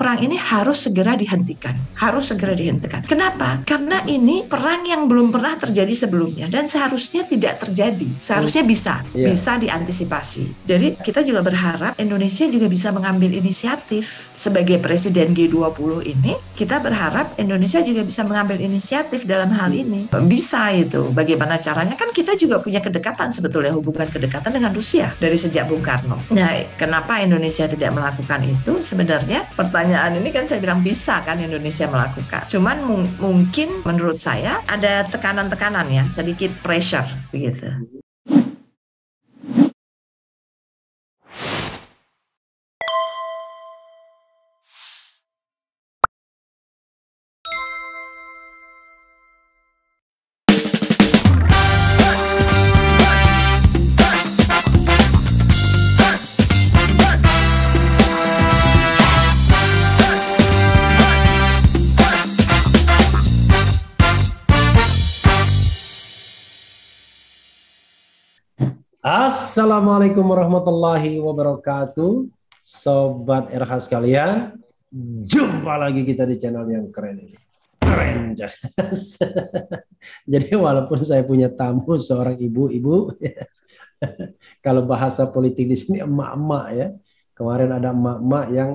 perang ini harus segera dihentikan. Harus segera dihentikan. Kenapa? Karena ini perang yang belum pernah terjadi sebelumnya dan seharusnya tidak terjadi. Seharusnya bisa, yeah. bisa diantisipasi. Jadi kita juga berharap Indonesia juga bisa mengambil inisiatif sebagai presiden G20 ini. Kita berharap Indonesia juga bisa mengambil inisiatif dalam hal ini. Bisa itu. Bagaimana caranya? Kan kita juga punya kedekatan sebetulnya hubungan kedekatan dengan Rusia dari sejak Bung Karno. Nah, kenapa Indonesia tidak melakukan itu? Sebenarnya pertanyaan pertanyaan ini kan saya bilang bisa kan Indonesia melakukan. Cuman mung mungkin menurut saya ada tekanan-tekanan ya, sedikit pressure begitu. Assalamualaikum warahmatullahi wabarakatuh. Sobat RH sekalian, jumpa lagi kita di channel yang keren ini. Keren Jadi walaupun saya punya tamu seorang ibu-ibu, kalau bahasa politik di sini emak-emak ya. Kemarin ada emak-emak yang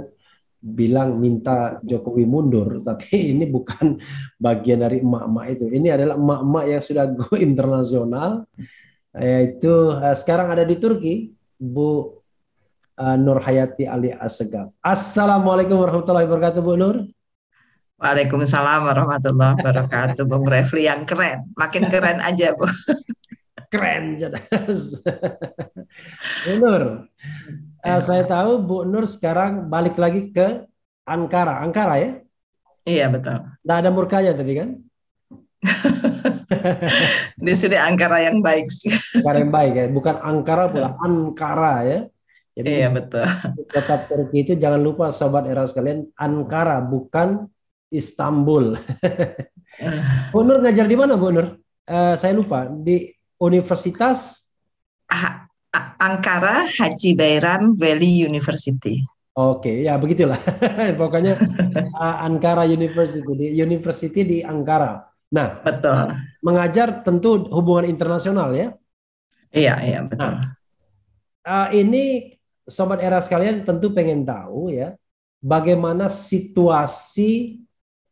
bilang minta Jokowi mundur, tapi ini bukan bagian dari emak-emak itu. Ini adalah emak-emak yang sudah go internasional, yaitu uh, sekarang ada di Turki Bu uh, Nur Hayati Ali Assegaf. Assalamualaikum warahmatullahi wabarakatuh Bu Nur. Waalaikumsalam warahmatullahi wabarakatuh Bung Refli yang keren, makin keren aja Bu. keren jelas. Bu Nur, uh, saya tahu Bu Nur sekarang balik lagi ke Ankara, Ankara ya? Iya betul. Tidak ada murkanya tadi kan? Di sini Angkara yang baik sih. Angkara yang baik ya, bukan Angkara pula, Ankara ya. Jadi iya, betul. Tetap Turki itu jangan lupa sobat era sekalian, Ankara bukan Istanbul. Bu Nur ngajar di mana Bu Nur? Uh, saya lupa di Universitas ha ah, Angkara Haji Bairam Valley University. Oke, okay, ya begitulah. Pokoknya uh, Ankara University di University di Ankara. Nah, betul. Mengajar tentu hubungan internasional ya. Iya, iya, betul. Nah, eh, ini sobat era sekalian tentu pengen tahu ya bagaimana situasi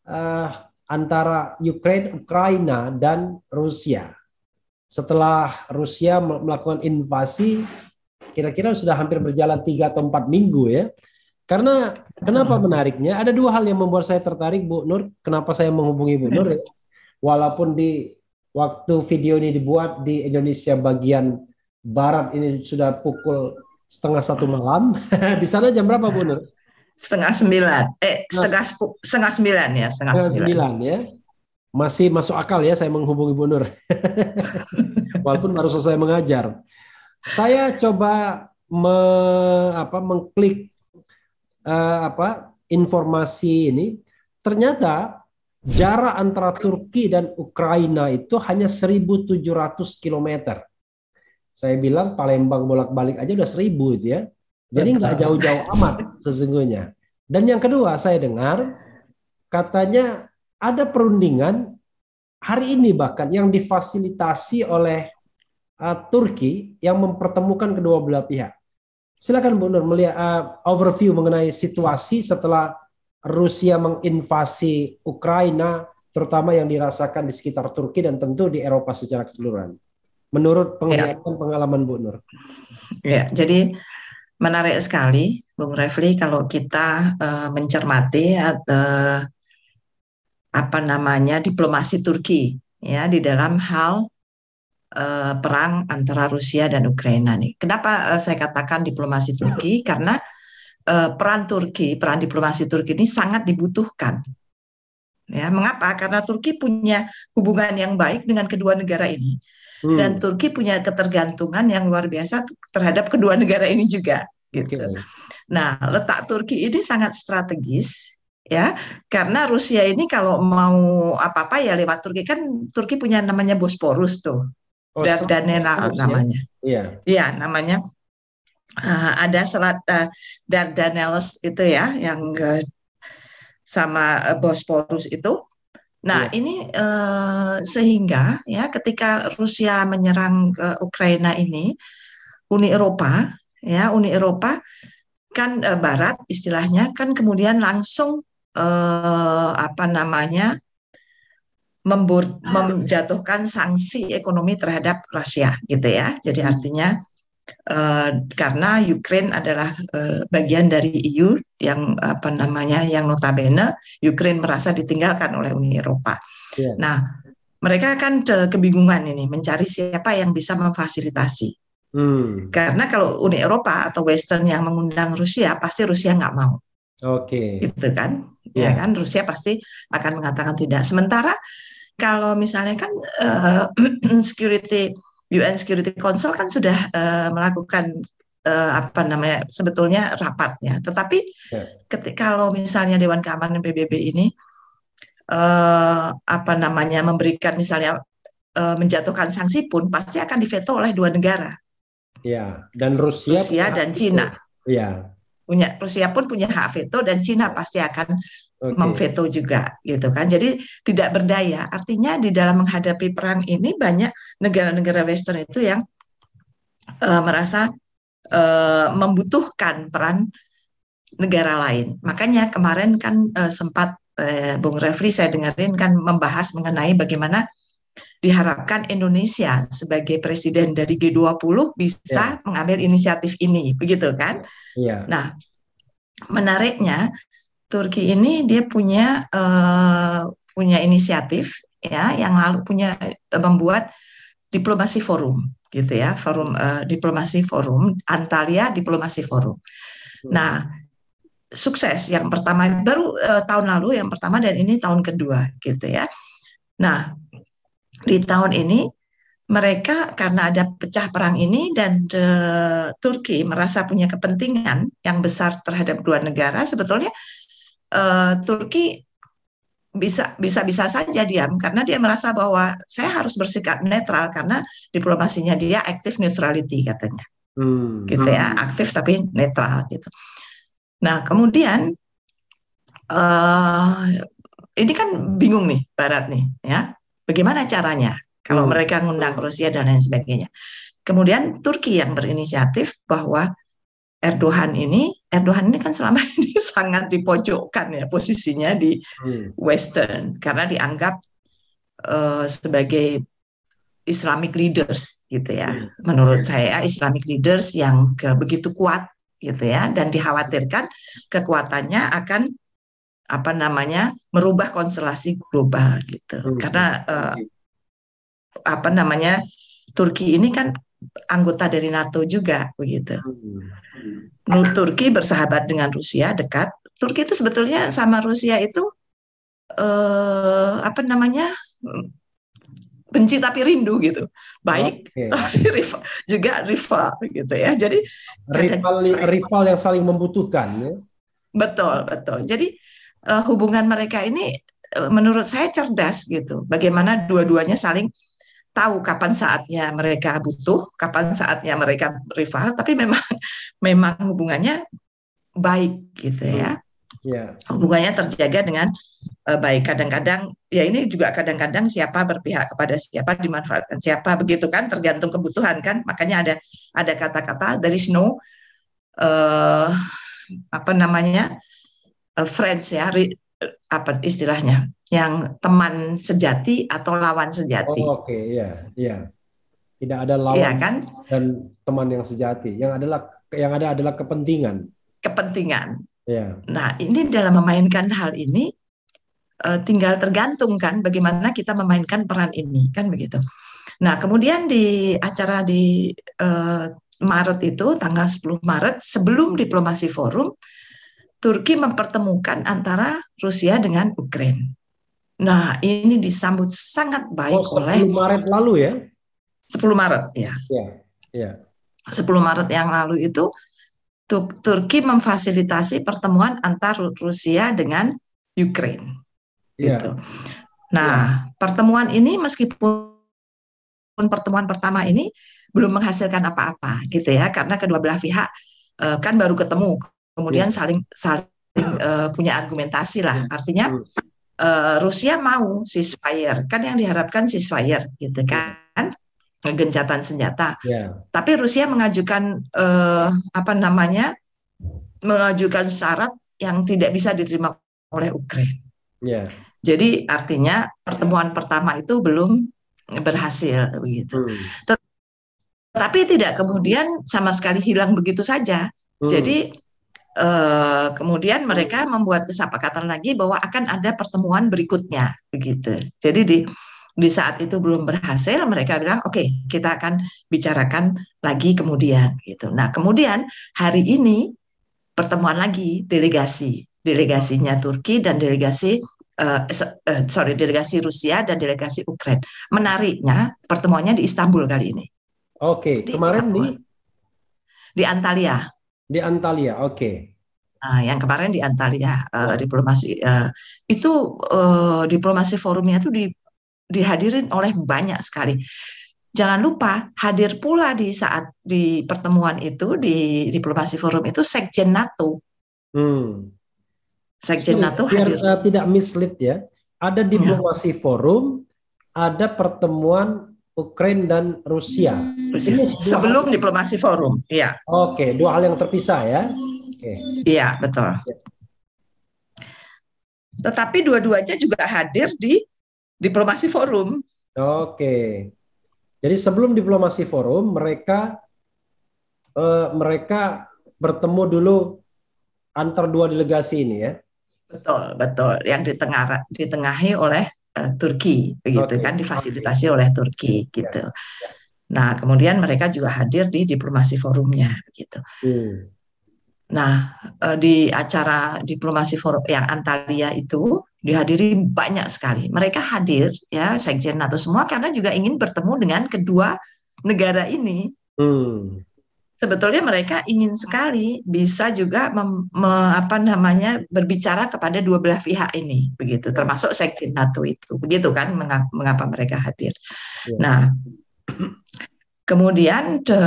uh, antara Ukraina, Ukraina dan Rusia. Setelah Rusia melakukan invasi, kira-kira sudah hampir berjalan tiga atau empat minggu ya. Karena kenapa menariknya? Ada dua hal yang membuat saya tertarik Bu Nur. Kenapa saya menghubungi Bu Nur? Ya? walaupun di waktu video ini dibuat di Indonesia bagian barat ini sudah pukul setengah satu malam. di sana jam berapa, Bu Nur? Setengah sembilan. Eh, setengah, setengah sembilan ya. Setengah, setengah sembilan. sembilan ya. Masih masuk akal ya saya menghubungi Bu Nur. walaupun baru selesai mengajar. Saya coba me, apa, mengklik uh, apa informasi ini. Ternyata jarak antara Turki dan Ukraina itu hanya 1.700 km. Saya bilang Palembang bolak-balik aja udah 1.000 itu ya. Jadi nggak jauh-jauh amat sesungguhnya. Dan yang kedua saya dengar katanya ada perundingan hari ini bahkan yang difasilitasi oleh uh, Turki yang mempertemukan kedua belah pihak. Silakan Bu Nur melihat uh, overview mengenai situasi setelah Rusia menginvasi Ukraina, terutama yang dirasakan di sekitar Turki dan tentu di Eropa secara keseluruhan. Menurut ya. penglihatan ya. pengalaman Bu Nur. Ya, jadi menarik sekali, Bung Refli, kalau kita uh, mencermati uh, apa namanya diplomasi Turki ya di dalam hal uh, perang antara Rusia dan Ukraina nih. Kenapa uh, saya katakan diplomasi Turki? Karena Eh, peran Turki, peran diplomasi Turki ini sangat dibutuhkan. Ya, mengapa? Karena Turki punya hubungan yang baik dengan kedua negara ini. Hmm. Dan Turki punya ketergantungan yang luar biasa terhadap kedua negara ini juga gitu. Okay. Nah, letak Turki ini sangat strategis ya karena Rusia ini kalau mau apa-apa ya lewat Turki kan Turki punya namanya Bosporus tuh. Oh, dan ya? namanya. Iya. Iya, namanya uh, ada selat uh, eh, Dardanelles itu ya yang uh, sama uh, eh, Bosporus itu. Nah, yeah. ini uh, sehingga ya ketika Rusia menyerang ke Ukraina ini Uni Eropa ya Uni Eropa kan uh, barat istilahnya kan kemudian langsung uh, apa namanya membur, nah. menjatuhkan sanksi ekonomi terhadap Rusia gitu ya. Jadi artinya Eh, karena Ukraine adalah uh, bagian dari EU yang apa namanya yang notabene Ukraine merasa ditinggalkan oleh Uni Eropa. Yeah. Nah, mereka kan kebingungan ini mencari siapa yang bisa memfasilitasi. Hmm. Karena kalau Uni Eropa atau Western yang mengundang Rusia pasti Rusia nggak mau. Oke. Okay. Gitu kan? Yeah. Ya kan Rusia pasti akan mengatakan tidak. Sementara kalau misalnya kan uh, security UN Security Council kan sudah uh, melakukan uh, apa namanya sebetulnya rapatnya. Tetapi ya. ketika kalau misalnya Dewan Keamanan PBB ini uh, apa namanya memberikan misalnya uh, menjatuhkan sanksi pun pasti akan diveto oleh dua negara. Ya, dan Rusia, Rusia dan Cina. Ya. Punya Rusia pun punya hak veto dan Cina pasti akan okay. memveto juga gitu kan. Jadi tidak berdaya. Artinya di dalam menghadapi perang ini banyak negara-negara western itu yang uh, merasa uh, membutuhkan peran negara lain. Makanya kemarin kan uh, sempat uh, Bung Refli saya dengerin kan membahas mengenai bagaimana diharapkan Indonesia sebagai presiden dari G20 bisa yeah. mengambil inisiatif ini, begitu kan? Yeah. Nah, menariknya Turki ini dia punya uh, punya inisiatif ya yang lalu punya eh, membuat diplomasi forum gitu ya forum uh, diplomasi forum Antalya diplomasi forum. Hmm. Nah sukses yang pertama baru uh, tahun lalu yang pertama dan ini tahun kedua gitu ya. Nah di tahun ini mereka karena ada pecah perang ini dan uh, Turki merasa punya kepentingan yang besar terhadap dua negara sebetulnya Eh, Turki bisa bisa bisa saja diam karena dia merasa bahwa saya harus bersikap netral karena diplomasinya dia aktif neutrality katanya hmm. gitu ya hmm. aktif tapi netral gitu nah kemudian uh, ini kan bingung nih barat nih ya bagaimana caranya kalau hmm. mereka ngundang Rusia dan lain sebagainya kemudian Turki yang berinisiatif bahwa Erdogan ini, Erdogan ini kan selama ini sangat dipojokkan ya posisinya di hmm. Western karena dianggap uh, sebagai Islamic leaders gitu ya. Hmm. Menurut saya Islamic leaders yang ke, begitu kuat gitu ya dan dikhawatirkan kekuatannya akan apa namanya merubah konstelasi global gitu. Hmm. Karena uh, apa namanya Turki ini kan anggota dari NATO juga begitu. Turki bersahabat dengan Rusia dekat. Turki itu sebetulnya sama Rusia itu eh, apa namanya benci tapi rindu gitu baik okay. rival, juga rival gitu ya jadi rival kadang, rival yang saling membutuhkan ya. betul betul jadi uh, hubungan mereka ini eh, menurut saya cerdas gitu bagaimana dua-duanya saling tahu kapan saatnya mereka butuh, kapan saatnya mereka rival, tapi memang memang hubungannya baik gitu ya. Hmm. Yeah. Hubungannya terjaga dengan uh, baik. Kadang-kadang ya ini juga kadang-kadang siapa berpihak kepada siapa dimanfaatkan siapa begitu kan tergantung kebutuhan kan. Makanya ada ada kata-kata dari Snow uh, eh, apa namanya? Uh, friends ya, apa istilahnya yang teman sejati atau lawan sejati. Oh, Oke, okay. iya, iya. Tidak ada lawan iya, kan? dan teman yang sejati. Yang adalah yang ada adalah kepentingan. Kepentingan. Iya. Nah, ini dalam memainkan hal ini eh, tinggal tergantung kan bagaimana kita memainkan peran ini kan begitu. Nah, kemudian di acara di uh, Maret itu tanggal 10 Maret sebelum diplomasi forum Turki mempertemukan antara Rusia dengan Ukraina. Nah, ini disambut sangat baik oh, 10 oleh 10 Maret lalu ya. 10 Maret ya. Ya. ya. 10 Maret yang lalu itu Turki memfasilitasi pertemuan antar Rusia dengan Ukraina. Ya. Gitu. Nah, ya. pertemuan ini meskipun pertemuan pertama ini belum menghasilkan apa-apa gitu ya karena kedua belah pihak eh, kan baru ketemu kemudian yeah. saling saling uh, punya argumentasi lah. Yeah. Artinya uh, Rusia mau ceasefire, kan yang diharapkan ceasefire gitu kan, gencatan senjata. Yeah. Tapi Rusia mengajukan uh, apa namanya, mengajukan syarat yang tidak bisa diterima oleh Ukraina. Yeah. Jadi artinya pertemuan pertama itu belum berhasil begitu. Hmm. tapi tidak kemudian sama sekali hilang begitu saja. Hmm. Jadi Eh, kemudian hmm. mereka membuat kesepakatan lagi bahwa akan ada pertemuan berikutnya begitu. Jadi di di saat itu belum berhasil mereka bilang oke okay, kita akan bicarakan lagi kemudian gitu. Nah, kemudian hari ini pertemuan lagi delegasi, delegasinya Turki dan delegasi Uh, sorry delegasi Rusia dan delegasi Ukraina. Menariknya pertemuannya di Istanbul kali ini. Oke, okay. kemarin di, di Antalya di Antalya, oke. Okay. Nah, yang kemarin di Antalya uh, diplomasi uh, itu uh, diplomasi forumnya itu di, dihadirin oleh banyak sekali. Jangan lupa hadir pula di saat di pertemuan itu di diplomasi forum itu sekjen NATO. Hmm. Sekjen Jadi, NATO hadir. Biar, uh, tidak mislead ya. Ada iya. diplomasi ya. forum, ada pertemuan Ukraina dan Rusia. Rusia. Hmm. Ini Sebelum hal. diplomasi forum, iya. Oke, dua hal yang terpisah ya. Oke. Iya, betul. Ya. Tetapi dua-duanya juga hadir di diplomasi forum. Oke. Jadi sebelum diplomasi forum, mereka eh, mereka bertemu dulu antar dua delegasi ini ya. Betul, betul. Yang ditengah ditengahi oleh Eh, Turki begitu okay. kan difasilitasi okay. oleh Turki iya, gitu. Yeah. Nah, kemudian mereka juga hadir di diplomasi forumnya gitu. Hmm. Nah, eh, di acara diplomasi forum yang Antalya itu dihadiri banyak sekali. Mereka hadir ya sekjen atau semua karena juga ingin bertemu dengan kedua negara ini. Hmm sebetulnya mereka ingin sekali bisa juga mem, me, apa namanya berbicara kepada dua belah pihak ini begitu termasuk sekjen NATO itu begitu kan mengapa mereka hadir. Ya. Nah, kemudian de,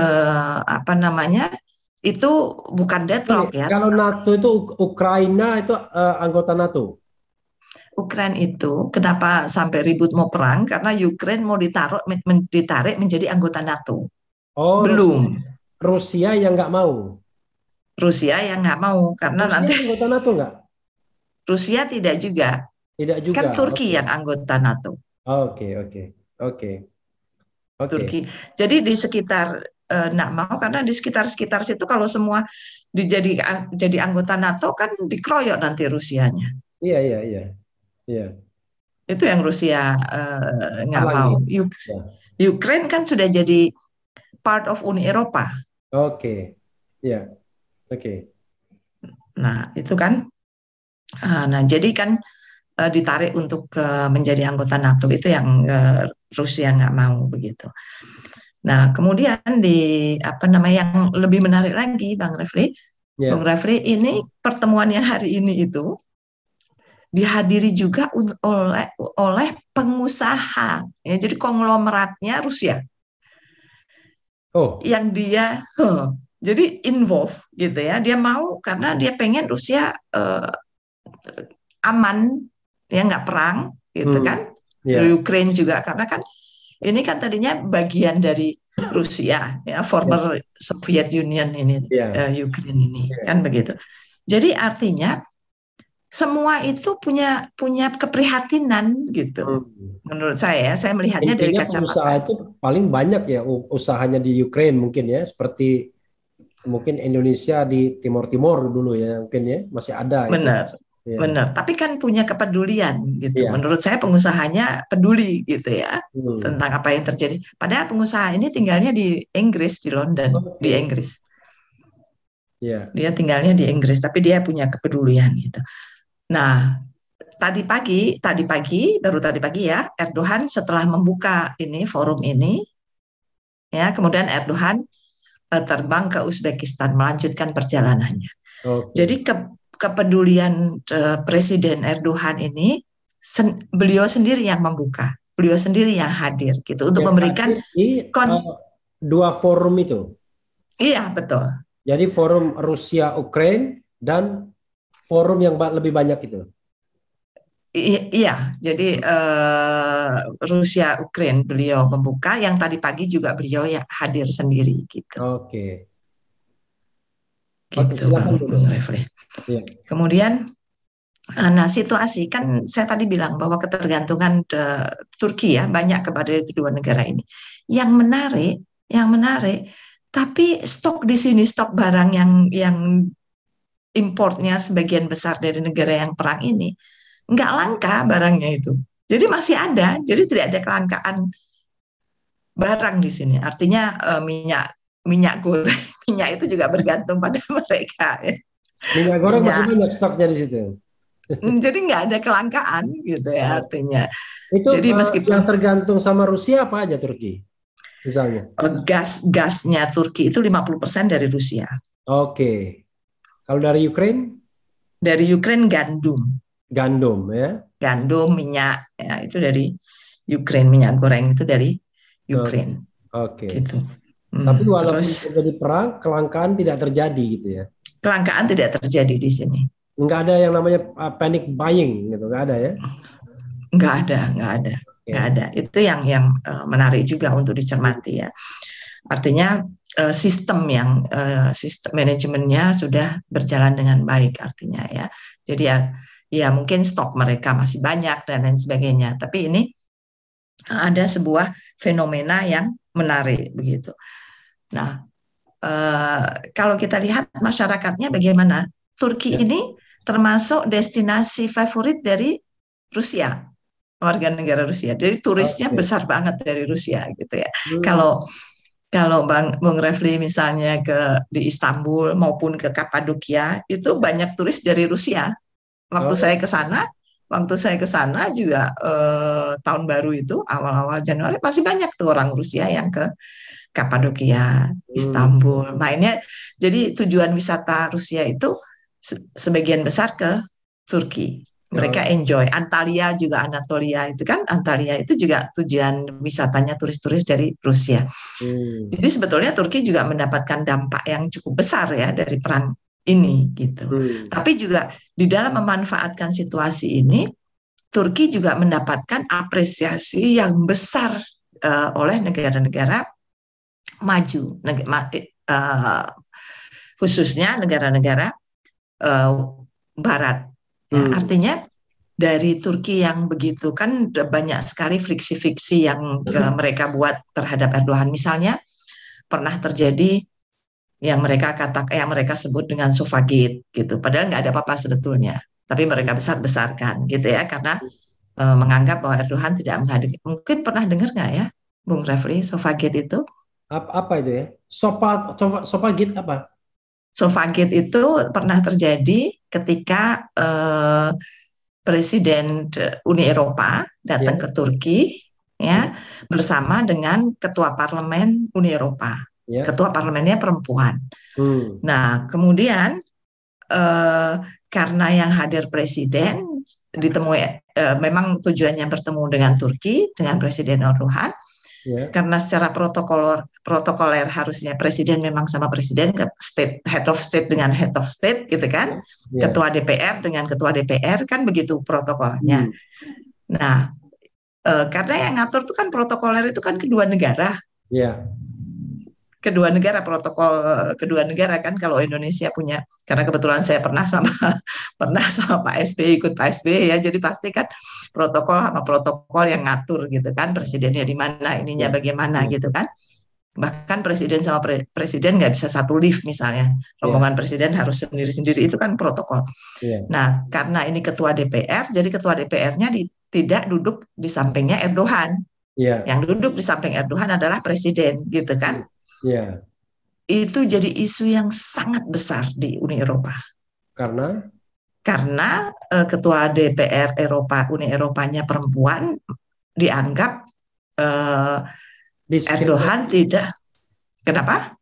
apa namanya itu bukan deadlock ya. Kalau NATO itu Ukraina itu uh, anggota NATO. Ukraina itu kenapa sampai ribut mau perang karena Ukraina mau ditaruh ditarik menjadi anggota NATO. Oh, belum. Rusia yang nggak mau. Rusia yang nggak mau karena Rusia nanti anggota NATO nggak? Rusia tidak juga. Tidak juga. Kan Turki okay. yang anggota NATO. Oke oke oke Turki. Jadi di sekitar eh, mau karena di sekitar sekitar situ kalau semua dijadi jadi anggota NATO kan dikeroyok nanti Rusianya. Iya iya iya iya. Itu yang Rusia eh, nggak mau. Ya. Ukraine kan sudah jadi part of Uni Eropa. Oke. Okay. Ya. Yeah. Oke. Okay. Nah, itu kan. Ah, nah, jadi kan eh, ditarik untuk menjadi anggota NATO itu yang eh, Rusia nggak mau begitu. Nah, kemudian di apa namanya yang lebih menarik lagi, Bang Refli, yeah. Bang Refli ini pertemuannya hari ini itu dihadiri juga oleh oleh pengusaha, ya, jadi konglomeratnya Rusia oh. yang dia huh, jadi involve gitu ya dia mau karena dia pengen Rusia uh, aman ya nggak perang gitu hmm. kan yeah. Ukraine juga karena kan ini kan tadinya bagian dari Rusia ya former yeah. Soviet Union ini yeah. Iya. uh, Ukraine ini yeah. kan iya. begitu jadi artinya semua itu punya punya keprihatinan gitu. Hmm. Menurut saya, ya. saya melihatnya Intinya dari kacamata. Usaha itu paling banyak ya usahanya di Ukraine mungkin ya, seperti mungkin Indonesia di Timur Timur dulu ya mungkin ya masih ada. Benar. Ya. Benar, tapi kan punya kepedulian gitu. Ya. Menurut saya pengusahanya peduli gitu ya hmm. tentang apa yang terjadi. Padahal pengusaha ini tinggalnya di Inggris, di London, oh. di iya. Inggris. Ya. Dia tinggalnya di Inggris, tapi dia punya kepedulian gitu. Nah, tadi pagi, tadi pagi, baru tadi pagi ya, Erdogan setelah membuka ini forum ini, ya kemudian Erdogan eh, terbang ke Uzbekistan melanjutkan perjalanannya. Okay. Jadi ke, kepedulian eh, Presiden Erdogan ini, sen, beliau sendiri yang membuka, beliau sendiri yang hadir gitu untuk memberikan di, eh, kon uh, dua forum itu. Iya betul. Jadi forum Rusia Ukraina dan forum yang lebih banyak itu. I iya, jadi uh, Rusia Ukraine beliau membuka yang tadi pagi juga beliau ya hadir sendiri gitu. Oke. Okay. Gitu okay, Bang, Iya. Kemudian eh, nah situasi kan saya tadi bilang bahwa ketergantungan de, eh, Turki ya banyak kepada kedua negara ini. Yang menarik, yang menarik tapi stok di sini stok barang yang yang importnya sebagian besar dari negara yang perang ini, nggak langka barangnya itu. Jadi masih ada, jadi tidak ada kelangkaan barang di sini. Artinya uh, minyak minyak goreng, minyak itu juga bergantung pada mereka. Minyak goreng minyak. masih iya. banyak stoknya di situ. Hmm, jadi nggak ada kelangkaan gitu ya artinya. Itu Jadi eh, meskipun yang tergantung sama Rusia apa aja Turki? Misalnya. Oh, gas gasnya Turki itu 50% dari Rusia. Oke. Okay. Kalau dari Ukraine? Dari Ukraine gandum. Gandum ya. Gandum, minyak ya, itu dari Ukraine, minyak goreng itu dari oh, Ukraine. Oke. Okay. Gitu. Hmm, Tapi walaupun terus, terjadi perang, kelangkaan tidak terjadi gitu ya. Kelangkaan tidak terjadi di sini. Enggak ada yang namanya uh, panic buying gitu, enggak ada ya? Enggak ada, enggak ada. Enggak okay. ada. Itu yang yang uh, menarik juga untuk dicermati ya. Artinya eh, sistem yang eh, sistem manajemennya sudah berjalan dengan baik artinya ya. Jadi ya, ya mungkin stok mereka masih banyak dan lain sebagainya. Tapi ini ada sebuah fenomena yang menarik begitu. Nah, uh, kalau kita lihat masyarakatnya bagaimana? Turki ya. ini termasuk destinasi favorit dari Rusia warga negara Rusia. Jadi turisnya okay. besar banget dari Rusia gitu ya. Hmm. Kalau kalau Bang Bung Refli misalnya ke di Istanbul maupun ke Kapadokia itu banyak turis dari Rusia. Waktu oh. saya ke sana, waktu saya ke sana juga eh, tahun baru itu awal-awal Januari masih banyak tuh orang Rusia yang ke Kapadokia, hmm. Istanbul. Hmm. Nah, Mainnya jadi tujuan wisata Rusia itu sebagian besar ke Turki mereka oh. enjoy. Antalya juga Anatolia itu kan Antalya itu juga tujuan wisatanya turis-turis dari Rusia. Hmm. Jadi sebetulnya Turki juga mendapatkan dampak yang cukup besar ya dari perang ini gitu. Hmm. Tapi juga di dalam memanfaatkan situasi ini Turki juga mendapatkan apresiasi yang besar uh, oleh negara-negara maju, neg uh, khususnya negara-negara uh, Barat Nah, hmm. Artinya dari Turki yang begitu kan banyak sekali friksi-friksi yang ke hmm. eh, mereka buat terhadap Erdogan. Misalnya pernah terjadi yang mereka kata yang mereka sebut dengan sufagit gitu. Padahal nggak ada apa-apa sebetulnya, tapi mereka hmm. besar-besarkan gitu ya karena e, menganggap bahwa Erdogan tidak menghadiri. Mungkin pernah dengar nggak ya, Bung Refli, sufagit itu? Apa, apa itu ya? Sopa, sopa, git apa? Sofagit itu pernah terjadi ketika eh, Presiden Uni Eropa datang yeah. ke Turki ya yeah. bersama dengan Ketua Parlemen Uni Eropa. Yeah. Ketua Parlemennya perempuan. Hmm. Nah kemudian eh, karena yang hadir Presiden ditemui eh, memang tujuannya bertemu dengan Turki dengan Presiden Erdogan Ya. karena secara protokoler protokoler harusnya presiden memang sama presiden state head of state dengan head of state gitu kan yeah. ketua DPR dengan ketua DPR kan begitu protokolnya mm. nah e, karena yang ngatur itu kan protokoler itu kan kedua negara yeah kedua negara protokol eh, kedua negara kan kalau Indonesia punya karena kebetulan saya pernah sama pernah sama Pak SBY ikut Pak SBY ya jadi pasti kan protokol sama protokol yang ngatur gitu kan presidennya di mana ininya ya. bagaimana ya. gitu kan bahkan presiden sama pre presiden nggak bisa satu lift misalnya ya. rombongan yeah. presiden harus sendiri-sendiri itu kan protokol. Yeah. Nah karena ini ketua DPR jadi ketua DPR-nya tidak duduk di sampingnya Erdogan. Yeah. Yang duduk di samping Erdogan adalah presiden gitu kan. Yeah. Itu jadi isu yang sangat besar di Uni Eropa. Karena? Karena uh, ketua DPR Eropa Uni Eropanya perempuan dianggap uh, Erdogan tidak kenapa?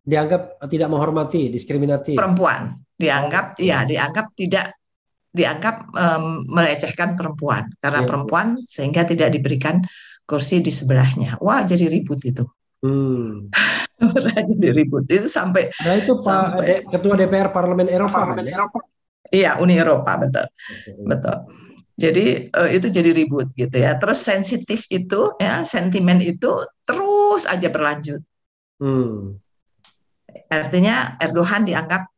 Dianggap tidak menghormati, diskriminatif. Perempuan dianggap ya iya. dianggap tidak dianggap um, melecehkan perempuan karena yeah. perempuan sehingga tidak diberikan kursi di sebelahnya. Wah, jadi ribut itu. Hmm. pernah jadi ribut itu sampai nah itu Pak sampai, Ketua DPR Parlemen Eropa. Parlemen kan ya? Eropa. Iya, Uni Eropa betul. Okay. Betul. Jadi uh, itu jadi ribut gitu ya. Terus sensitif itu ya, sentimen itu terus aja berlanjut. Hmm. Artinya Erdogan dianggap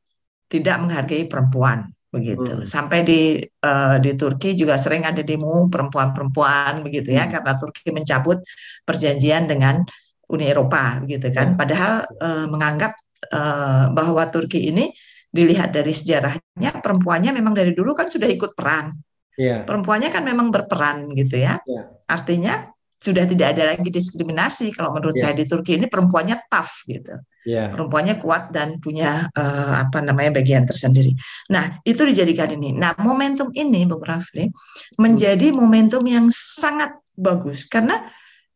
tidak menghargai perempuan begitu. Hmm. Sampai di uh, di Turki juga sering ada demo perempuan-perempuan begitu ya hmm. karena Turki mencabut perjanjian dengan Uni Eropa gitu kan ya. padahal eh, menganggap eh, bahwa Turki ini dilihat dari sejarahnya perempuannya memang dari dulu kan sudah ikut perang yeah. perempuannya kan memang berperan gitu ya yeah. artinya sudah tidak ada lagi diskriminasi kalau menurut yeah. saya di Turki ini perempuannya tough gitu yeah. perempuannya kuat dan punya uh, apa namanya bagian tersendiri nah itu dijadikan ini nah momentum ini Bung Rafli menjadi hmm. momentum yang sangat bagus karena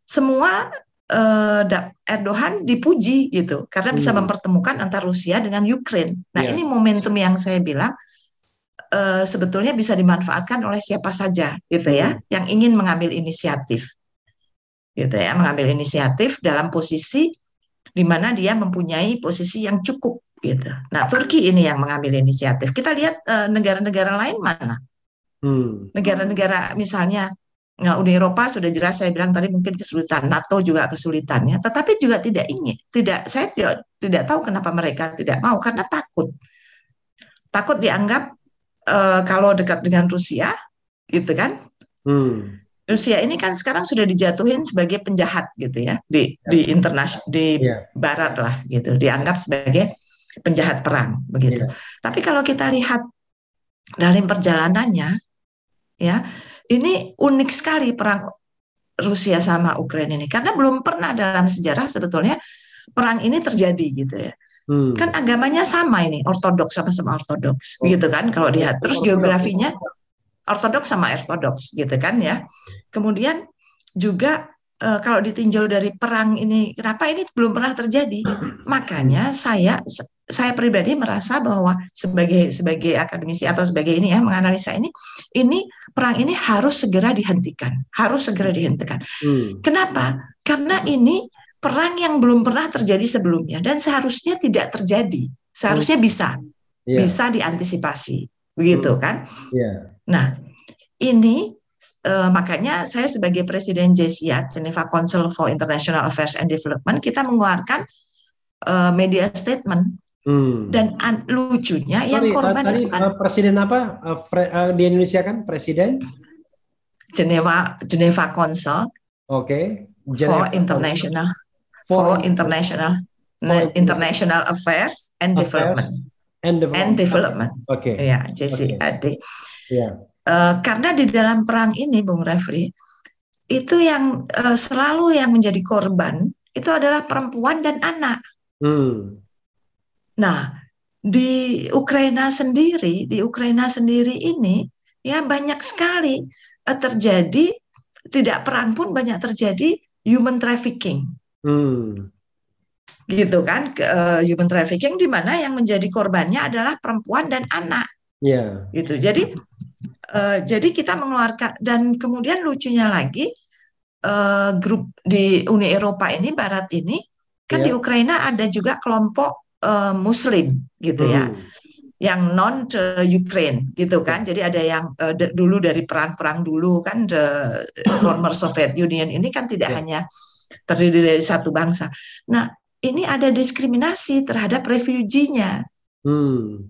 semua Eh, Erdogan dipuji gitu karena bisa hmm. mempertemukan antara Rusia dengan Ukraine. Nah yeah. ini momentum yang saya bilang eh, sebetulnya bisa dimanfaatkan oleh siapa saja gitu ya hmm. yang ingin mengambil inisiatif gitu ya mengambil inisiatif dalam posisi di mana dia mempunyai posisi yang cukup gitu. Nah Turki ini yang mengambil inisiatif. Kita lihat eh, negara-negara lain mana? Hmm. Negara-negara hmm. Negara misalnya Nah, Uni Eropa sudah jelas saya bilang tadi mungkin kesulitan, NATO juga kesulitannya, tetapi juga tidak ingin, tidak saya tidak, tidak tahu kenapa mereka tidak mau karena takut. Takut dianggap e, kalau dekat dengan Rusia, gitu kan? Hmm. Rusia ini kan sekarang sudah dijatuhin sebagai penjahat gitu ya di di internasional di yeah. barat lah gitu, dianggap sebagai penjahat perang begitu. Yeah. Tapi kalau kita lihat dalam perjalanannya ya ini unik sekali perang Rusia sama Ukraina ini karena belum pernah dalam sejarah sebetulnya perang ini terjadi gitu ya. Hmm. Kan agamanya sama ini, ortodoks sama-sama ortodoks oh. gitu kan kalau lihat. Terus geografinya ortodoks sama ortodoks gitu kan ya. Kemudian juga e, kalau ditinjau dari perang ini kenapa ini belum pernah terjadi? Makanya saya saya pribadi merasa bahwa sebagai sebagai akademisi atau sebagai ini ya menganalisa ini ini perang ini harus segera dihentikan harus segera dihentikan hmm. kenapa karena ini perang yang belum pernah terjadi sebelumnya dan seharusnya tidak terjadi seharusnya hmm. bisa yeah. bisa diantisipasi begitu hmm. kan yeah. nah ini Uh, makanya saya sebagai presiden Jesia Geneva Council for International Affairs and Development kita mengeluarkan uh, media statement Hmm. Dan an, lucunya Sorry, yang korban tadi, itu kan uh, presiden apa uh, uh, di Indonesia kan presiden Geneva Geneva Council. Oke. Okay. for International for, for International for International Affairs and Affairs Development and Development. And development. Oke. Okay. Ya, JCAD. Okay. Iya. Yeah. Uh, karena di dalam perang ini Bung Refli itu yang uh, selalu yang menjadi korban itu adalah perempuan dan anak. Hmm. Nah, di Ukraina sendiri, di Ukraina sendiri ini ya banyak sekali eh, terjadi tidak perang pun banyak terjadi human trafficking. Hmm. Gitu kan uh, human trafficking di mana yang menjadi korbannya adalah perempuan dan anak. Iya. Yeah. Gitu. Jadi uh, jadi kita mengeluarkan dan kemudian lucunya lagi uh, grup di Uni Eropa ini barat ini kan yeah. di iya. Ukraina ada juga kelompok uh, Muslim gitu ya. Hmm. yang non Ukraine gitu kan, iya. jadi ada yang uh, dulu dari perang-perang dulu kan the former Soviet Union ini kan tidak yeah. hanya terdiri dari satu bangsa. Nah ini ada diskriminasi terhadap refuginya. Hmm.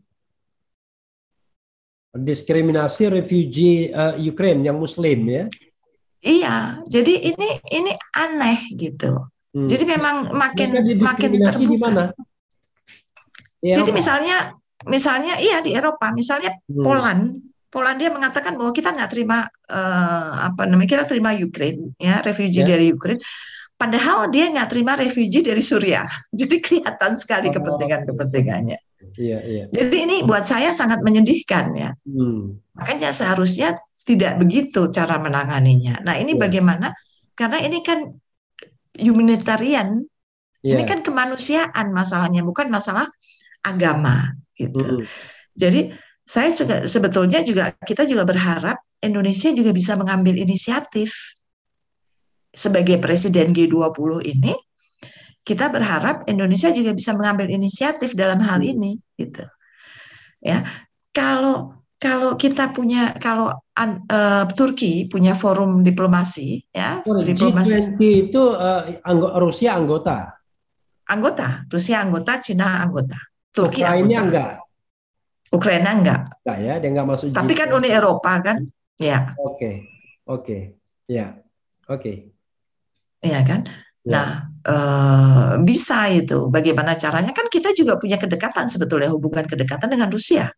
Diskriminasi refugee uh, Ukraine yang Muslim ya? Iya, jadi ini ini aneh gitu. Hmm. Jadi memang makin makin terbuka. Di mana? Iya. Eropa. Jadi misalnya misalnya iya di Eropa, misalnya hmm. Poland, Polandia mengatakan bahwa kita nggak terima uh, apa namanya kita terima Ukraine ya refugee yeah. dari Ukraine, padahal dia nggak terima refugee dari Suria. Jadi kelihatan sekali oh. kepentingan kepentingannya. Iya, iya. Jadi ini buat saya sangat menyedihkan ya. Hmm. Makanya seharusnya tidak begitu cara menanganinya. Nah ini yeah. bagaimana? Karena ini kan humanitarian, yeah. ini iya. kan kemanusiaan masalahnya, bukan masalah agama gitu. Mm. Jadi saya sebetulnya juga kita juga berharap Indonesia juga bisa mengambil inisiatif sebagai presiden G20 ini kita berharap Indonesia juga bisa mengambil inisiatif dalam hal mm. ini gitu. Ya. Kalau kalau kita punya kalau uh, Turki punya forum diplomasi ya, oh, diplomasi G20 itu uh, eh, anggota Rusia anggota. Anggota, Rusia anggota, Cina anggota. Turki Ukraina enggak. Ukraina enggak. Enggak ya, dia enggak masuk. Tapi G20. kan Uni Eropa kan? Ya. Oke. Oke. Okay. Ya. Oke. Okay. Iya kan? Ya. Nah, eh, bisa itu. Bagaimana caranya? Kan kita juga punya kedekatan sebetulnya hubungan kedekatan dengan Rusia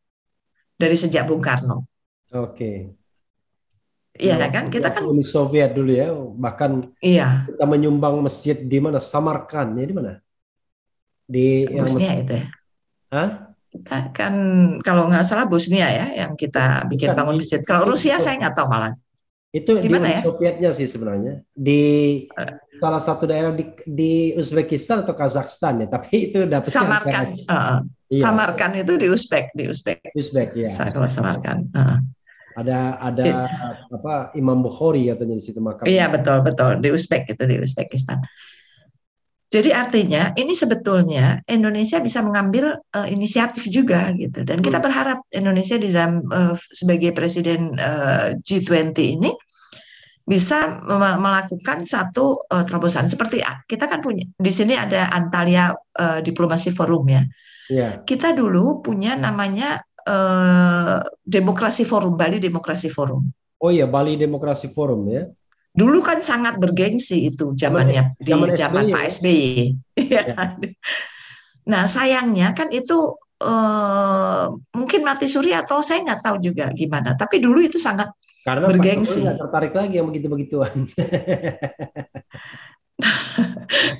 dari sejak Bung Karno. Oke. Iya nah, kan? Kita kan Uni Soviet dulu ya, bahkan iya. kita menyumbang masjid di mana? Samarkand ya di mana? Di Rusia itu ya. Hah? Kita kan kalau nggak salah Bosnia ya yang kita bikin kan, bangun masjid. Kalau Rusia itu, saya nggak tahu malah. Itu Gimana di ya? Sovietnya sih sebenarnya di uh, salah satu daerah di, di Uzbekistan atau Kazakhstan ya, tapi itu dapat Samarkan. Uh, eh, eh. iya. Samarkan itu di Uzbek, di Uzbek. Uzbek ya. Saya Samarkan. Uh. Ada ada Jadi, apa Imam Bukhari katanya di situ makam. Iya betul betul di Uzbek itu di Uzbekistan. Jadi artinya ini sebetulnya Indonesia bisa mengambil uh, inisiatif juga gitu dan kita hmm. berharap Indonesia di dalam uh, sebagai presiden eh, uh, G20 ini bisa melakukan satu uh, terobosan seperti ah, kita kan punya di sini ada Antalya uh, Diplomasi Forum ya. Yeah. Kita dulu punya namanya uh, Demokrasi Forum Bali Demokrasi Forum. Oh iya Bali Demokrasi Forum ya dulu kan sangat bergengsi itu zamannya di zaman Pak SBY. Ya. Iya. ya. nah sayangnya kan itu eh, mungkin mati suri atau saya nggak tahu juga gimana. Tapi dulu itu sangat Karena bergengsi. Karena tertarik lagi yang begitu begituan.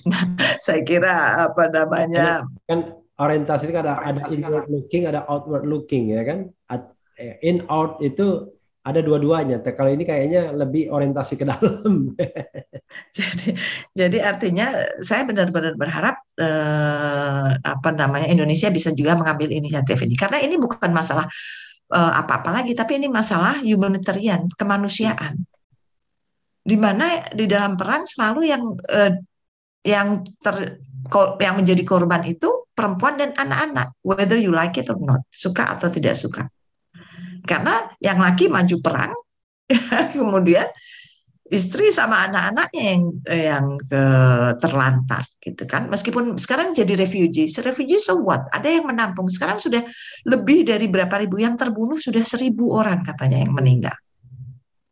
nah, saya kira apa namanya Karena kan orientasi itu kan ada ada inward looking ada outward looking ya kan eh, in out itu ada dua-duanya. Kalau ini kayaknya lebih orientasi ke dalam. jadi, jadi artinya saya benar-benar berharap eh, apa namanya Indonesia bisa juga mengambil inisiatif ini karena ini bukan masalah eh, apa-apa lagi, tapi ini masalah humanitarian kemanusiaan. Di mana di dalam perang selalu yang eh, yang ter yang menjadi korban itu perempuan dan anak-anak, whether you like it or not, suka atau tidak suka. Karena yang laki maju perang, kemudian istri sama anak-anaknya yang yang ke, terlantar gitu kan. Meskipun sekarang jadi refugee, refugee so what? Ada yang menampung. Sekarang sudah lebih dari berapa ribu yang terbunuh sudah seribu orang katanya yang meninggal,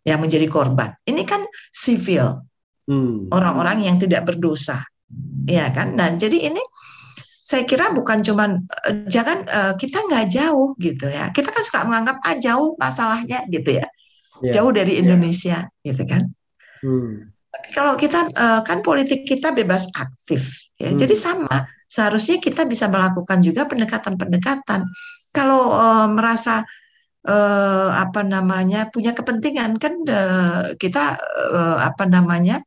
yang menjadi korban. Ini kan sivil, hmm. orang-orang hmm. yang tidak berdosa, ya kan. Nah jadi ini saya kira bukan cuman eh, jangan eh, kita nggak jauh gitu ya. Kita kan suka menganggap ah jauh masalahnya gitu ya. Yeah. Jauh dari iya. Indonesia yeah. gitu kan. Hmm. Tapi kalau kita eh, kan politik kita bebas aktif ya. Hmm. Jadi sama seharusnya kita bisa melakukan juga pendekatan-pendekatan. Kalau uh, merasa uh, apa namanya punya kepentingan kan uh, kita uh, apa namanya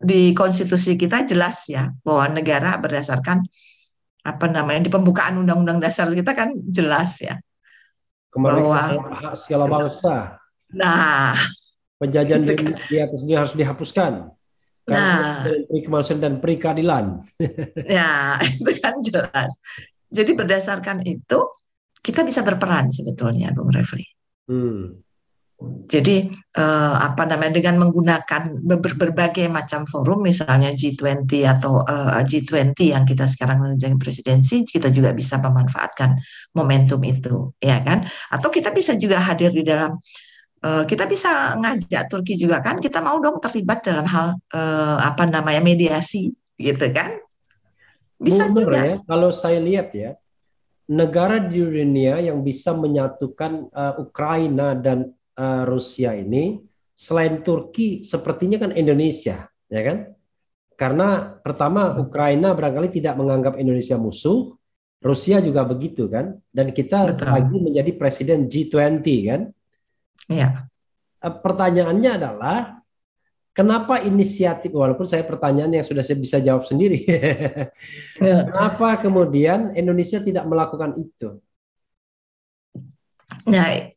di konstitusi kita jelas ya bahwa negara berdasarkan apa namanya di pembukaan undang-undang dasar kita kan jelas ya bahwa hak segala bangsa nah penjajahan di, kan. di atas dunia harus dihapuskan karena nah, kemanusiaan dan perikadilan ya itu kan jelas jadi berdasarkan itu kita bisa berperan sebetulnya Bung Refli hmm. Jadi eh, apa namanya dengan menggunakan ber berbagai macam forum misalnya G20 atau eh, G20 yang kita sekarang menunjang presidensi kita juga bisa memanfaatkan momentum itu ya kan atau kita bisa juga hadir di dalam eh, kita bisa ngajak Turki juga kan kita mau dong terlibat dalam hal eh, apa namanya mediasi gitu kan bisa Bumur, juga ya, kalau saya lihat ya negara di dunia yang bisa menyatukan uh, Ukraina dan uh, Rusia ini selain Turki sepertinya kan Indonesia, ya kan? Karena pertama Ukraina barangkali tidak menganggap Indonesia musuh, Rusia juga begitu kan, dan kita Betul. lagi menjadi presiden G20 kan? Iya. Eh, pertanyaannya adalah kenapa inisiatif walaupun saya pertanyaan yang sudah saya bisa jawab sendiri. Iya. Kenapa kemudian Indonesia tidak melakukan itu? Nah,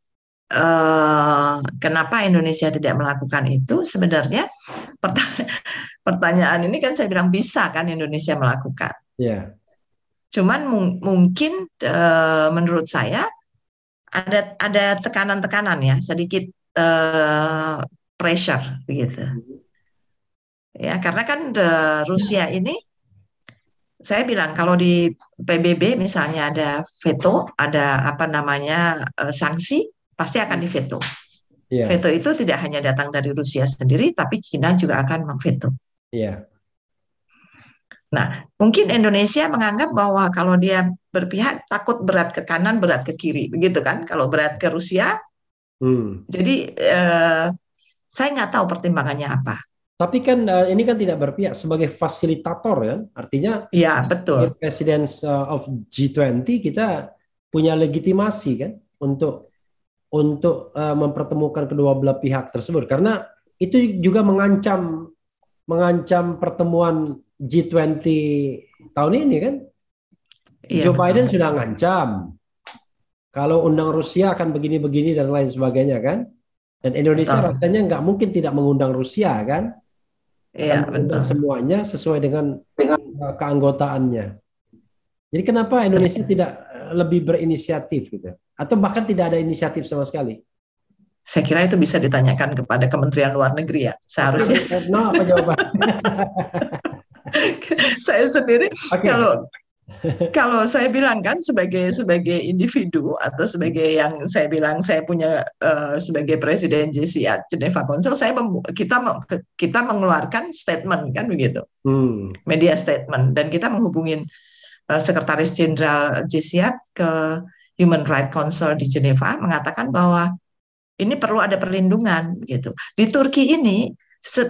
Eh, kenapa Indonesia tidak melakukan itu? Sebenarnya pertanya pertanyaan ini kan saya bilang bisa kan Indonesia melakukan. Yeah. Cuman mung mungkin eh, menurut saya ada ada tekanan-tekanan ya sedikit eh, pressure gitu mm-hmm. Ya karena kan de, Rusia ini saya bilang kalau di PBB misalnya ada veto, ada apa namanya sanksi, pasti akan diveto. Yeah. Veto itu tidak hanya datang dari Rusia sendiri, tapi Cina juga akan memveto. Yeah. Nah, mungkin Indonesia menganggap bahwa kalau dia berpihak takut berat ke kanan, berat ke kiri, begitu kan? Kalau berat ke Rusia, hmm. jadi eh, saya nggak tahu pertimbangannya apa. Tapi kan eh, ini kan tidak berpihak sebagai fasilitator ya, artinya ya betul. Presiden eh, of G20 kita punya legitimasi kan untuk untuk uh, mempertemukan kedua belah pihak tersebut karena itu juga mengancam mengancam pertemuan G20 tahun ini kan. Iya, Joe betul. Biden sudah ngancam kalau undang Rusia akan begini-begini dan lain sebagainya kan. Dan Indonesia betul. rasanya nggak mungkin tidak mengundang Rusia kan. Iya, betul. semuanya sesuai dengan, dengan eh, keanggotaannya. Jadi kenapa Indonesia tidak eh, lebih berinisiatif gitu? atau bahkan tidak ada inisiatif sama sekali? Saya kira itu bisa ditanyakan kepada Kementerian Luar Negeri ya, seharusnya. No, apa jawaban? saya sendiri okay. kalau kalau saya bilang kan sebagai sebagai individu atau sebagai yang saya bilang saya punya uh, sebagai presiden JCA Geneva Council saya mem, kita kita mengeluarkan statement kan begitu hmm. media statement dan kita menghubungin uh, sekretaris jenderal JCA ke Human Rights Council di Geneva mengatakan bahwa ini perlu ada perlindungan gitu. Di Turki ini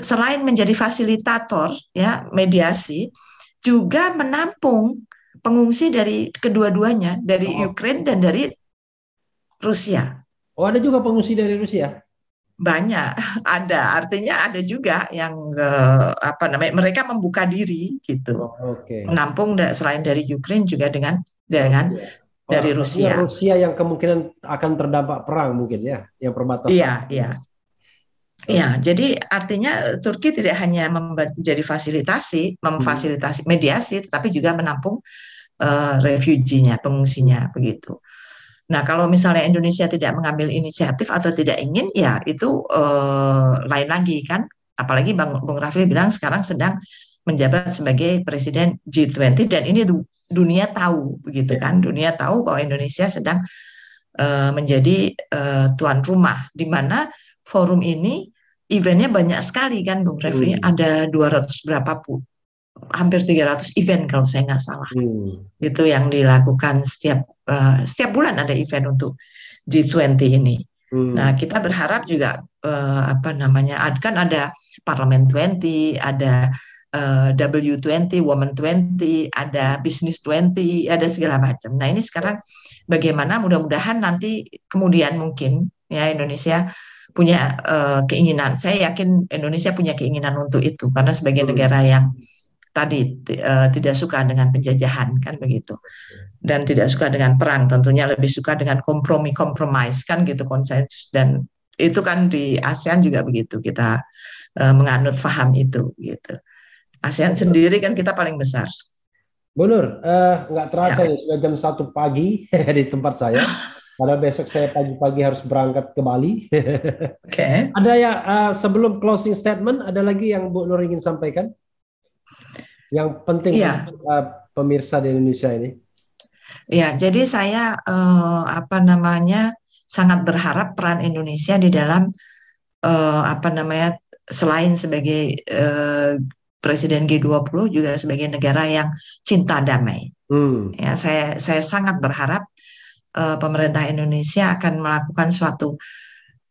selain menjadi fasilitator ya mediasi juga menampung pengungsi dari kedua-duanya dari oh. Ukraine dan dari Rusia. Oh, ada juga pengungsi dari Rusia? Banyak, ada. Artinya ada juga yang eh, apa namanya? Mereka membuka diri gitu. Oh, okay. Menampung selain dari Ukraine juga dengan dengan iya dari Rusia. Rusia yang kemungkinan akan terdampak perang mungkin ya, yang perbatasan. Iya, iya. Iya, jadi artinya Turki tidak hanya menjadi fasilitasi, memfasilitasi hmm. mediasi, tetapi juga menampung uh, eh, refugee-nya, pengungsinya begitu. Nah, kalau misalnya Indonesia tidak mengambil inisiatif atau tidak ingin, ya itu uh, lain lagi kan. Apalagi Bang Bang Rafli bilang sekarang sedang menjabat sebagai presiden G20 dan ini dunia tahu begitu ya. kan dunia tahu bahwa Indonesia sedang uh, menjadi uh, tuan rumah di mana forum ini eventnya banyak sekali kan Bung Refli hmm. ada 200 berapa pun hampir 300 event kalau saya nggak salah hmm. itu yang dilakukan setiap uh, setiap bulan ada event untuk G20 ini Hmm. Nah, kita berharap juga uh, apa namanya? Kan ada Parlemen 20, ada W20, Women 20, ada Business 20, ada segala macam. Nah ini sekarang bagaimana mudah-mudahan nanti kemudian mungkin ya Indonesia punya uh, keinginan. Saya yakin Indonesia punya keinginan untuk itu karena sebagai negara yang tadi uh, tidak suka dengan penjajahan kan begitu dan tidak suka dengan perang tentunya lebih suka dengan kompromi kompromis kan gitu konsensus dan itu kan di ASEAN juga begitu kita uh, menganut faham itu gitu ASEAN sendiri kan kita paling besar. Bu Nur, uh, terasa ya. ya sudah jam satu pagi di tempat saya. Pada besok saya pagi-pagi harus berangkat ke Bali. Oke. Okay. Ada ya uh, sebelum closing statement ada lagi yang Bu Nur ingin sampaikan? Yang penting ya. untuk uh, pemirsa di Indonesia ini. Ya, jadi saya uh, apa namanya sangat berharap peran Indonesia di dalam uh, apa namanya selain sebagai uh, Presiden G20 juga sebagai negara yang cinta damai. Hmm. Ya, saya saya sangat berharap uh, pemerintah Indonesia akan melakukan suatu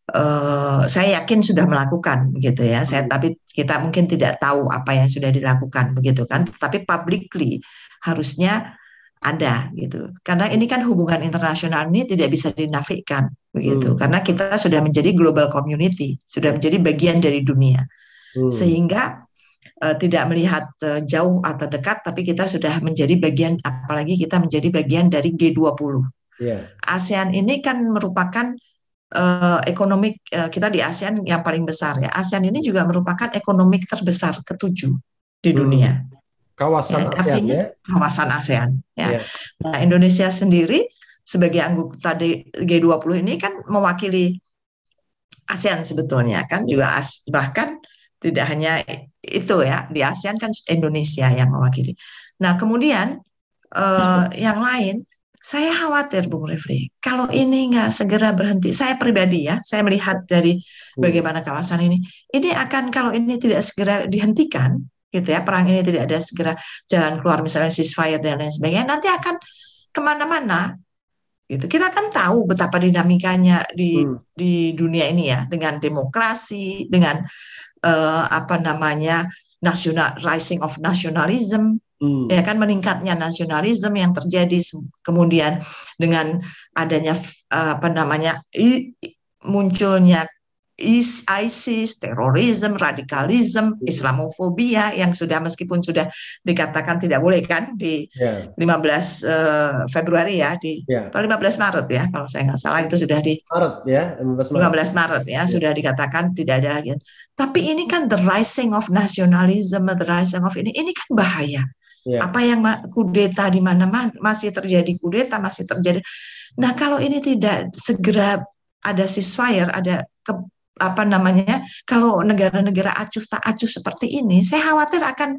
Uh, saya yakin sudah melakukan begitu ya. Saya hmm. tapi kita mungkin tidak tahu apa yang sudah dilakukan begitu kan. Tapi publicly harusnya ada gitu. Karena ini kan hubungan internasional ini tidak bisa dinafikan begitu. Hmm. Karena kita sudah menjadi global community, sudah menjadi bagian dari dunia. Hmm. Sehingga Eh, tidak melihat uh, jauh atau dekat, tapi kita sudah menjadi bagian, apalagi kita menjadi bagian dari G20. Yeah. Iya. ASEAN ini kan merupakan uh, ekonomi uh, kita di ASEAN yang paling besar ya. ASEAN ini juga merupakan ekonomi terbesar ketujuh di hmm. dunia. Kawasan ya, ASEAN ya. Kawasan ASEAN ya. Yeah. Nah, Indonesia sendiri sebagai anggota di G20 ini kan mewakili ASEAN sebetulnya kan juga as, bahkan tidak hanya itu ya, di ASEAN kan Indonesia yang mewakili. Nah, kemudian eh, iya. yang lain, saya khawatir Bung Rifli, kalau ini nggak segera berhenti, saya pribadi ya, saya melihat dari hmm. bagaimana kawasan ini, ini akan kalau ini tidak segera dihentikan, gitu ya, perang ini tidak ada segera jalan keluar misalnya ceasefire dan lain sebagainya, nanti akan kemana-mana, gitu. Kita kan tahu betapa dinamikanya di hmm. di dunia ini ya dengan demokrasi, dengan uh, apa namanya nasional rising of nationalism Hmm. Ya kan meningkatnya nasionalisme yang terjadi kemudian dengan adanya eh, apa namanya munculnya is ISIS, terorisme, radikalisme, hmm. Islamofobia yang sudah meskipun sudah dikatakan tidak boleh kan di yeah. 15 uh, Februari ya di yeah. atau 15 Maret ya kalau saya nggak salah itu sudah di Maret ya 15 Maret, 15 Maret ya yeah. sudah dikatakan tidak ada lagi. Tapi ini kan the rising of nationalism, the rising of ini ini kan bahaya. Yeah. Apa yang kudeta di mana-mana masih terjadi kudeta masih terjadi. Nah kalau ini tidak segera ada ceasefire, ada apa namanya kalau negara-negara acuh tak acuh seperti ini saya khawatir akan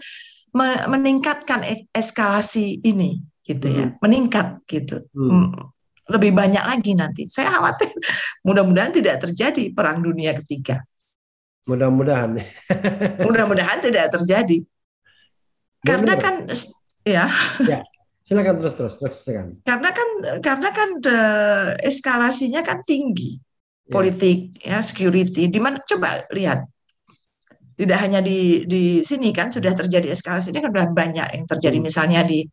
meningkatkan eskalasi ini gitu ya hmm. meningkat gitu hmm. hmm lebih banyak lagi nanti saya khawatir mudah-mudahan tidak terjadi perang dunia ketiga mudah-mudahan mudah-mudahan tidak terjadi karena kan ya, ya silakan terus terus terus silakan. karena kan karena kan eh, eskalasinya kan tinggi Iya. politik, ya security. Di mana coba lihat tidak hanya di di sini kan sudah terjadi eskalasi ini kan sudah banyak yang terjadi hmm. misalnya di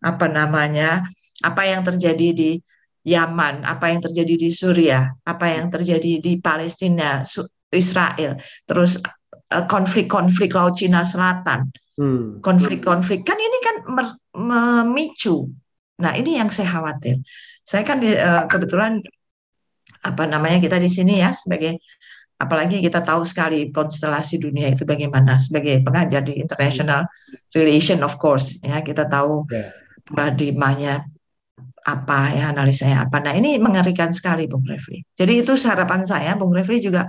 apa namanya apa yang terjadi di Yaman, apa yang terjadi di Suriah, apa yang hmm. terjadi di Palestina, Israel, terus eh, konflik-konflik laut Cina Selatan, hmm. konflik-konflik kan ini kan memicu. Nah ini yang saya khawatir. Saya kan eh, kebetulan apa namanya kita di sini ya sebagai apalagi kita tahu sekali konstelasi dunia itu bagaimana sebagai pengajar di international relation of course ya kita tahu yeah. paradigmanya apa ya analisanya apa. Nah ini mengerikan sekali Bung Refli. Jadi itu harapan saya Bung Refli juga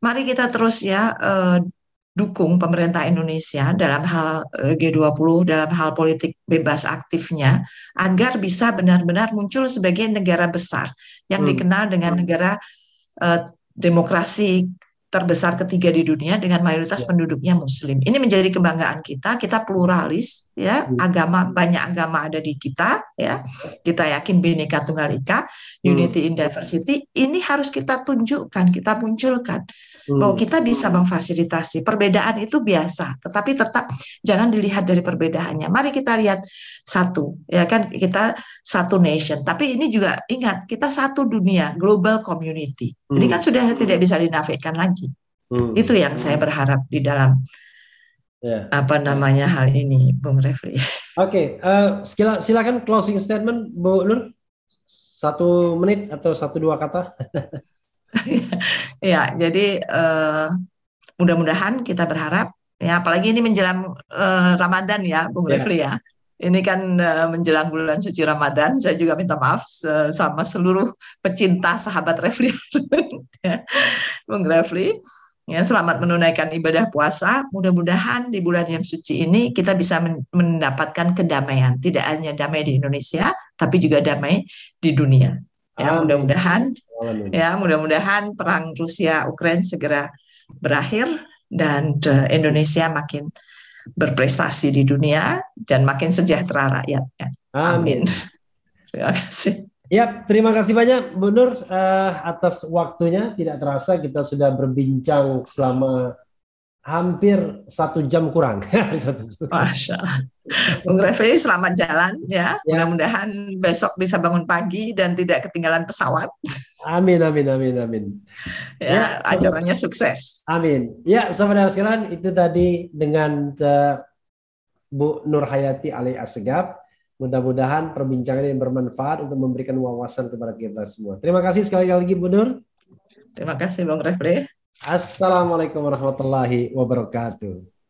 mari kita terus ya uh, dukung pemerintah Indonesia dalam hal eh, G20 dalam hal politik bebas aktifnya agar bisa benar-benar muncul sebagai negara besar yang hmm. dikenal dengan hmm. negara eh, demokrasi terbesar ketiga di dunia dengan mayoritas ya. penduduknya muslim. Ini menjadi kebanggaan kita, kita pluralis ya, hmm. agama banyak agama ada di kita ya. Kita yakin Bhinneka Tunggal Ika, hmm. unity in diversity, ini harus kita tunjukkan, kita munculkan hmm. bahwa kita bisa memfasilitasi perbedaan itu biasa tetapi tetap jangan dilihat dari perbedaannya mari kita lihat satu ya kan kita satu nation tapi ini juga ingat kita satu dunia global community hmm. ini kan hmm. sudah tidak bisa dinafikan lagi hmm. itu yang saya berharap di dalam yeah. apa namanya hal ini, Bung Refli. Oke, okay, uh, eh, silakan closing statement, Bu Nur. Satu menit atau satu dua kata. ya, jadi uh, mudah-mudahan kita berharap ya apalagi ini menjelang uh, Ramadan ya, Bung yeah. Refli ya. Ini kan uh, menjelang bulan suci Ramadan, saya juga minta maaf uh, sama seluruh pecinta sahabat Refli, ya, Bung Refli. Ya, selamat menunaikan ibadah puasa. Mudah-mudahan di bulan yang suci ini kita bisa mendapatkan kedamaian, tidak hanya damai di Indonesia, tapi juga damai di dunia. Ya, mudah-mudahan Ya, mudah-mudahan perang Rusia Ukraina segera berakhir dan eh, Indonesia makin berprestasi di dunia dan makin sejahtera rakyatnya. Amin. Amin. Terima kasih. Ya, terima kasih banyak Bu Nur uh, atas waktunya. Tidak terasa kita sudah berbincang selama hampir satu jam kurang. satu jam. Masya Allah. Bung Refli selamat jalan ya. ya. Mudah-mudahan besok bisa bangun pagi dan tidak ketinggalan pesawat. Amin amin amin amin. Ya, ya acaranya sukses. Amin. Ya saudara sekalian itu tadi dengan uh, Bu Nurhayati Ali Asegab. Mudah-mudahan perbincangan yang bermanfaat untuk memberikan wawasan kepada kita semua. Terima kasih sekali lagi Bu Nur. Terima kasih Bung Refli. Assalamualaikum warahmatullahi wabarakatuh.